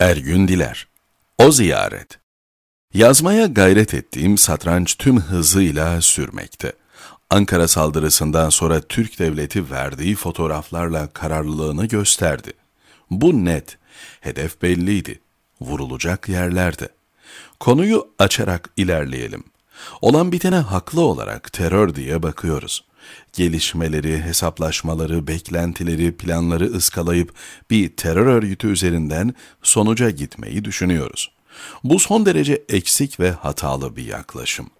Ergün Diler O Ziyaret Yazmaya gayret ettiğim satranç tüm hızıyla sürmekte. Ankara saldırısından sonra Türk devleti verdiği fotoğraflarla kararlılığını gösterdi. Bu net, hedef belliydi, vurulacak yerlerde. Konuyu açarak ilerleyelim. Olan bitene haklı olarak terör diye bakıyoruz. Gelişmeleri, hesaplaşmaları, beklentileri, planları ıskalayıp bir terör örgütü üzerinden sonuca gitmeyi düşünüyoruz. Bu son derece eksik ve hatalı bir yaklaşım.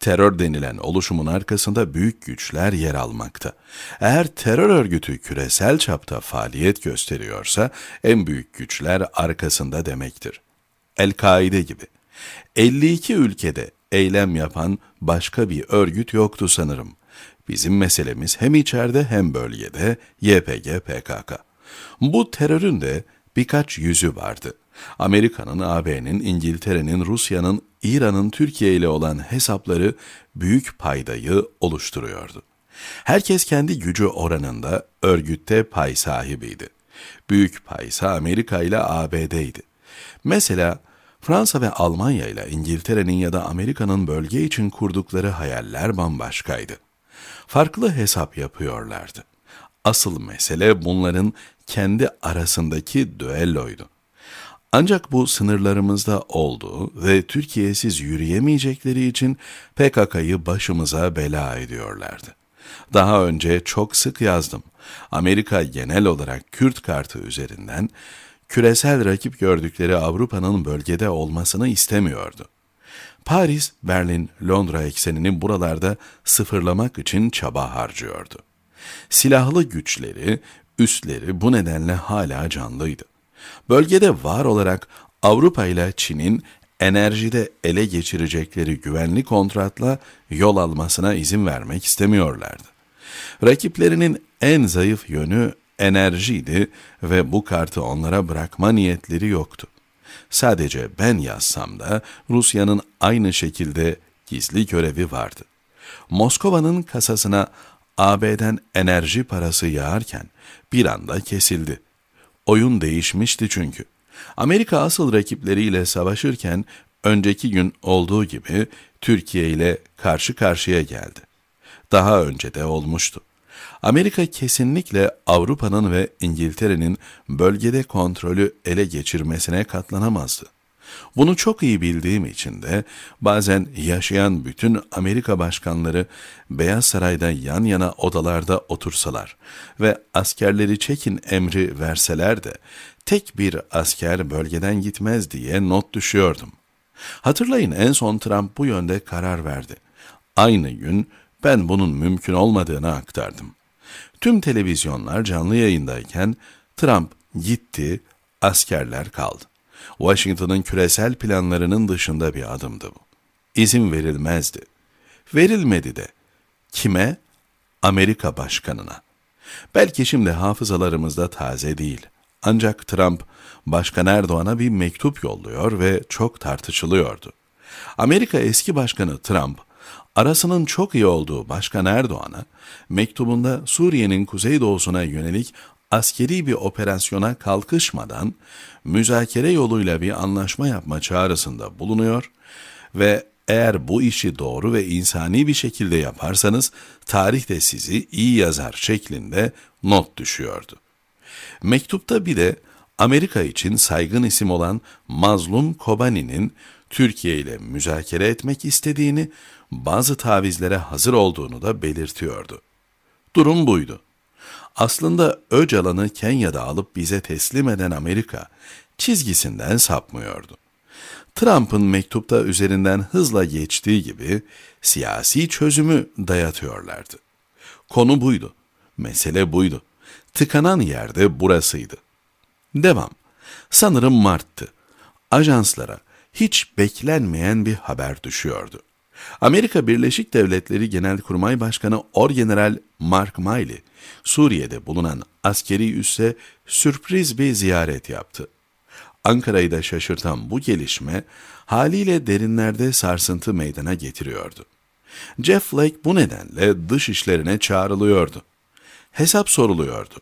Terör denilen oluşumun arkasında büyük güçler yer almakta. Eğer terör örgütü küresel çapta faaliyet gösteriyorsa en büyük güçler arkasında demektir. El-Kaide gibi. 52 ülkede eylem yapan başka bir örgüt yoktu sanırım. Bizim meselemiz hem içeride hem bölgede YPG PKK. Bu terörün de birkaç yüzü vardı. Amerika'nın, AB'nin, İngiltere'nin, Rusya'nın, İran'ın Türkiye ile olan hesapları büyük paydayı oluşturuyordu. Herkes kendi gücü oranında örgütte pay sahibiydi. Büyük paysa Amerika ile ABD'ydi. Mesela Fransa ve Almanya ile İngiltere'nin ya da Amerika'nın bölge için kurdukları hayaller bambaşkaydı. Farklı hesap yapıyorlardı. Asıl mesele bunların kendi arasındaki düelloydu. Ancak bu sınırlarımızda olduğu ve Türkiye'siz yürüyemeyecekleri için PKK'yı başımıza bela ediyorlardı. Daha önce çok sık yazdım. Amerika genel olarak Kürt kartı üzerinden küresel rakip gördükleri Avrupa'nın bölgede olmasını istemiyordu. Paris, Berlin, Londra eksenini buralarda sıfırlamak için çaba harcıyordu. Silahlı güçleri, üstleri bu nedenle hala canlıydı. Bölgede var olarak Avrupa ile Çin'in enerjide ele geçirecekleri güvenli kontratla yol almasına izin vermek istemiyorlardı. Rakiplerinin en zayıf yönü enerjiydi ve bu kartı onlara bırakma niyetleri yoktu. Sadece ben yazsam da Rusya'nın aynı şekilde gizli görevi vardı. Moskova'nın kasasına AB'den enerji parası yağarken bir anda kesildi. Oyun değişmişti çünkü. Amerika asıl rakipleriyle savaşırken önceki gün olduğu gibi Türkiye ile karşı karşıya geldi. Daha önce de olmuştu. Amerika kesinlikle Avrupa'nın ve İngiltere'nin bölgede kontrolü ele geçirmesine katlanamazdı. Bunu çok iyi bildiğim için de bazen yaşayan bütün Amerika başkanları Beyaz Saray'da yan yana odalarda otursalar ve askerleri çekin emri verseler de tek bir asker bölgeden gitmez diye not düşüyordum. Hatırlayın en son Trump bu yönde karar verdi. Aynı gün ben bunun mümkün olmadığını aktardım. Tüm televizyonlar canlı yayındayken Trump gitti, askerler kaldı. Washington'ın küresel planlarının dışında bir adımdı bu. İzin verilmezdi. Verilmedi de. Kime? Amerika başkanına. Belki şimdi hafızalarımızda taze değil. Ancak Trump, Başkan Erdoğan'a bir mektup yolluyor ve çok tartışılıyordu. Amerika eski başkanı Trump, Arasının çok iyi olduğu Başkan Erdoğan'a mektubunda Suriye'nin kuzeydoğusuna yönelik askeri bir operasyona kalkışmadan müzakere yoluyla bir anlaşma yapma çağrısında bulunuyor ve eğer bu işi doğru ve insani bir şekilde yaparsanız tarih de sizi iyi yazar şeklinde not düşüyordu. Mektupta bir de Amerika için saygın isim olan Mazlum Kobani'nin Türkiye ile müzakere etmek istediğini, bazı tavizlere hazır olduğunu da belirtiyordu. Durum buydu. Aslında Öcalan'ı Kenya'da alıp bize teslim eden Amerika çizgisinden sapmıyordu. Trump'ın mektupta üzerinden hızla geçtiği gibi siyasi çözümü dayatıyorlardı. Konu buydu. Mesele buydu. Tıkanan yerde burasıydı. Devam. Sanırım Mart'tı. Ajanslara hiç beklenmeyen bir haber düşüyordu. Amerika Birleşik Devletleri Genelkurmay Başkanı Orgeneral Mark Milley, Suriye'de bulunan askeri üsse sürpriz bir ziyaret yaptı. Ankara'yı da şaşırtan bu gelişme haliyle derinlerde sarsıntı meydana getiriyordu. Jeff Flake bu nedenle dış işlerine çağrılıyordu. Hesap soruluyordu.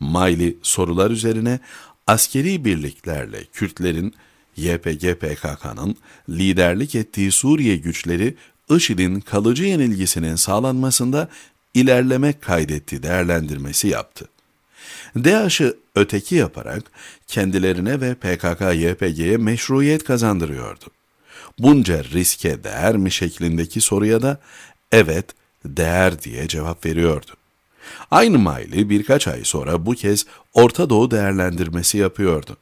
Miley sorular üzerine askeri birliklerle Kürtlerin YPG-PKK'nın liderlik ettiği Suriye güçleri IŞİD'in kalıcı yenilgisinin sağlanmasında ilerleme kaydetti değerlendirmesi yaptı. Daşı öteki yaparak kendilerine ve PKK-YPG'ye meşruiyet kazandırıyordu. Bunca riske değer mi şeklindeki soruya da evet değer diye cevap veriyordu. Aynı maili birkaç ay sonra bu kez Orta Doğu değerlendirmesi yapıyordu.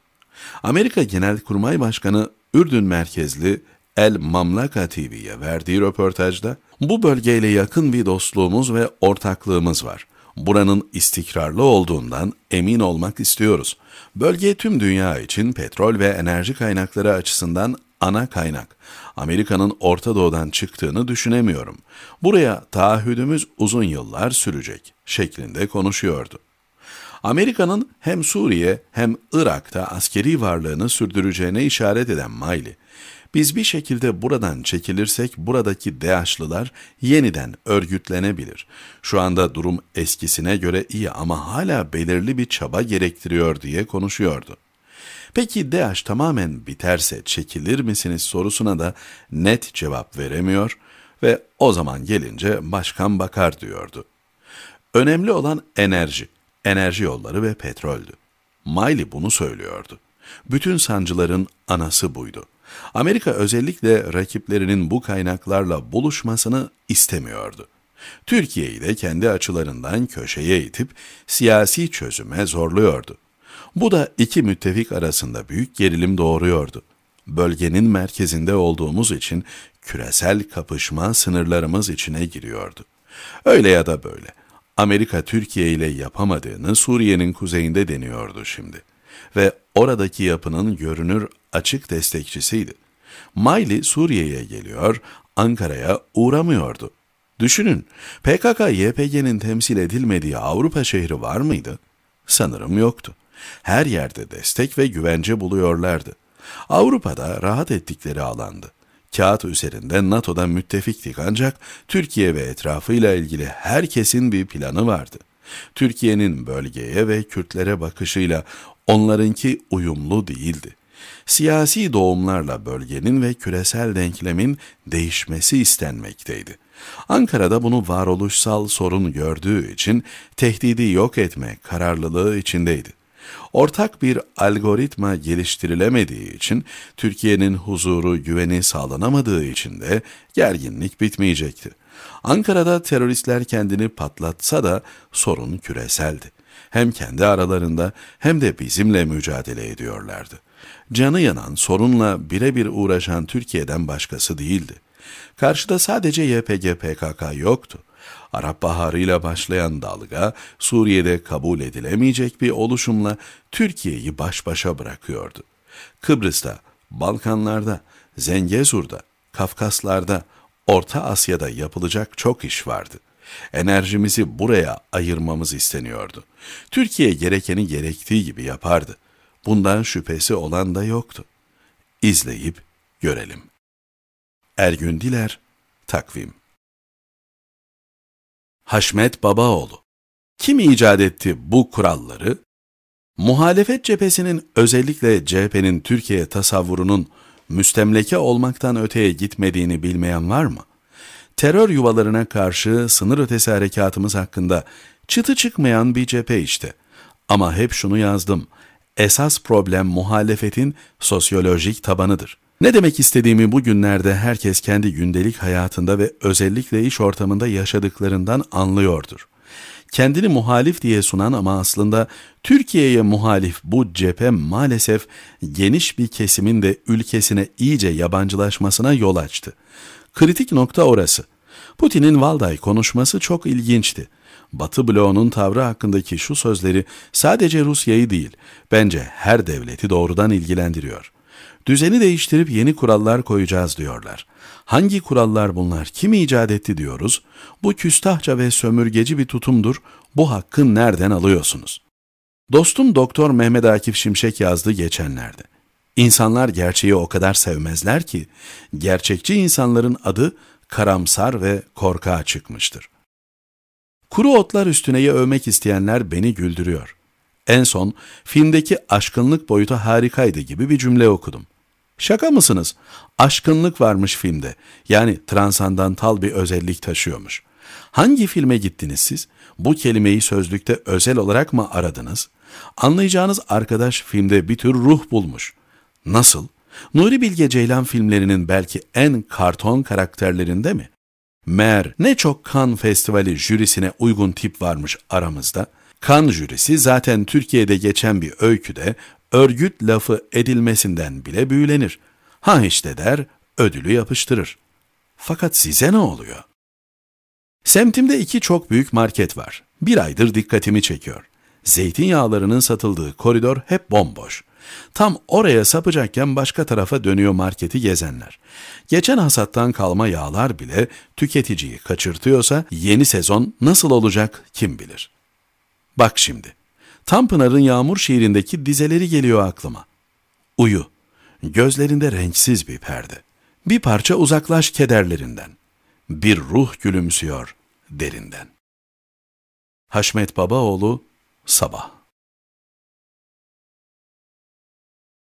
Amerika Genelkurmay Başkanı Ürdün merkezli El Mamlaka TV'ye verdiği röportajda bu bölgeyle yakın bir dostluğumuz ve ortaklığımız var. Buranın istikrarlı olduğundan emin olmak istiyoruz. Bölge tüm dünya için petrol ve enerji kaynakları açısından ana kaynak. Amerika'nın Orta Doğu'dan çıktığını düşünemiyorum. Buraya taahhüdümüz uzun yıllar sürecek şeklinde konuşuyordu. Amerika'nın hem Suriye hem Irak'ta askeri varlığını sürdüreceğine işaret eden Miley, biz bir şekilde buradan çekilirsek buradaki DAEŞ'lılar yeniden örgütlenebilir. Şu anda durum eskisine göre iyi ama hala belirli bir çaba gerektiriyor diye konuşuyordu. Peki DAEŞ tamamen biterse çekilir misiniz sorusuna da net cevap veremiyor ve o zaman gelince başkan bakar diyordu. Önemli olan enerji enerji yolları ve petroldü. Miley bunu söylüyordu. Bütün sancıların anası buydu. Amerika özellikle rakiplerinin bu kaynaklarla buluşmasını istemiyordu. Türkiye'yi de kendi açılarından köşeye itip siyasi çözüme zorluyordu. Bu da iki müttefik arasında büyük gerilim doğuruyordu. Bölgenin merkezinde olduğumuz için küresel kapışma sınırlarımız içine giriyordu. Öyle ya da böyle Amerika Türkiye ile yapamadığını Suriye'nin kuzeyinde deniyordu şimdi ve oradaki yapının görünür açık destekçisiydi. Miley Suriye'ye geliyor, Ankara'ya uğramıyordu. Düşünün, PKK-YPG'nin temsil edilmediği Avrupa şehri var mıydı? Sanırım yoktu. Her yerde destek ve güvence buluyorlardı. Avrupa'da rahat ettikleri alandı. Kağıt üzerinde NATO'da müttefiktik ancak Türkiye ve etrafıyla ilgili herkesin bir planı vardı. Türkiye'nin bölgeye ve Kürtlere bakışıyla onlarınki uyumlu değildi. Siyasi doğumlarla bölgenin ve küresel denklemin değişmesi istenmekteydi. Ankara'da bunu varoluşsal sorun gördüğü için tehdidi yok etme kararlılığı içindeydi. Ortak bir algoritma geliştirilemediği için, Türkiye'nin huzuru, güveni sağlanamadığı için de gerginlik bitmeyecekti. Ankara'da teröristler kendini patlatsa da sorun küreseldi. Hem kendi aralarında hem de bizimle mücadele ediyorlardı. Canı yanan sorunla birebir uğraşan Türkiye'den başkası değildi. Karşıda sadece YPG PKK yoktu. Arap Baharı ile başlayan dalga, Suriye'de kabul edilemeyecek bir oluşumla Türkiye'yi baş başa bırakıyordu. Kıbrıs'ta, Balkanlarda, Zengezur'da, Kafkaslar'da, Orta Asya'da yapılacak çok iş vardı. Enerjimizi buraya ayırmamız isteniyordu. Türkiye gerekeni gerektiği gibi yapardı. Bundan şüphesi olan da yoktu. İzleyip görelim. Ergün Diler, Takvim Haşmet Babaoğlu. Kim icat etti bu kuralları? Muhalefet cephesinin özellikle CHP'nin Türkiye tasavvurunun müstemleke olmaktan öteye gitmediğini bilmeyen var mı? Terör yuvalarına karşı sınır ötesi harekatımız hakkında çıtı çıkmayan bir cephe işte. Ama hep şunu yazdım. Esas problem muhalefetin sosyolojik tabanıdır.'' Ne demek istediğimi bugünlerde herkes kendi gündelik hayatında ve özellikle iş ortamında yaşadıklarından anlıyordur. Kendini muhalif diye sunan ama aslında Türkiye'ye muhalif bu cephe maalesef geniş bir kesimin de ülkesine iyice yabancılaşmasına yol açtı. Kritik nokta orası. Putin'in Valday konuşması çok ilginçti. Batı bloğunun tavrı hakkındaki şu sözleri sadece Rusya'yı değil, bence her devleti doğrudan ilgilendiriyor. Düzeni değiştirip yeni kurallar koyacağız diyorlar. Hangi kurallar bunlar? Kim icat etti diyoruz? Bu küstahça ve sömürgeci bir tutumdur. Bu hakkı nereden alıyorsunuz? Dostum Doktor Mehmet Akif Şimşek yazdı geçenlerde. İnsanlar gerçeği o kadar sevmezler ki gerçekçi insanların adı karamsar ve korkağa çıkmıştır. Kuru otlar üstüneyi övmek isteyenler beni güldürüyor. En son filmdeki aşkınlık boyutu harikaydı gibi bir cümle okudum. Şaka mısınız? Aşkınlık varmış filmde. Yani transandantal bir özellik taşıyormuş. Hangi filme gittiniz siz? Bu kelimeyi sözlükte özel olarak mı aradınız? Anlayacağınız arkadaş filmde bir tür ruh bulmuş. Nasıl? Nuri Bilge Ceylan filmlerinin belki en karton karakterlerinde mi? Mer ne çok kan festivali jürisine uygun tip varmış aramızda. Kan jürisi zaten Türkiye'de geçen bir öyküde örgüt lafı edilmesinden bile büyülenir. Ha işte der, ödülü yapıştırır. Fakat size ne oluyor? Semtimde iki çok büyük market var. Bir aydır dikkatimi çekiyor. Zeytinyağlarının satıldığı koridor hep bomboş. Tam oraya sapacakken başka tarafa dönüyor marketi gezenler. Geçen hasattan kalma yağlar bile tüketiciyi kaçırtıyorsa yeni sezon nasıl olacak kim bilir.'' Bak şimdi. Tanpınar'ın Yağmur şiirindeki dizeleri geliyor aklıma. Uyu. Gözlerinde renksiz bir perde. Bir parça uzaklaş kederlerinden. Bir ruh gülümsüyor derinden. Haşmet Babaoğlu Sabah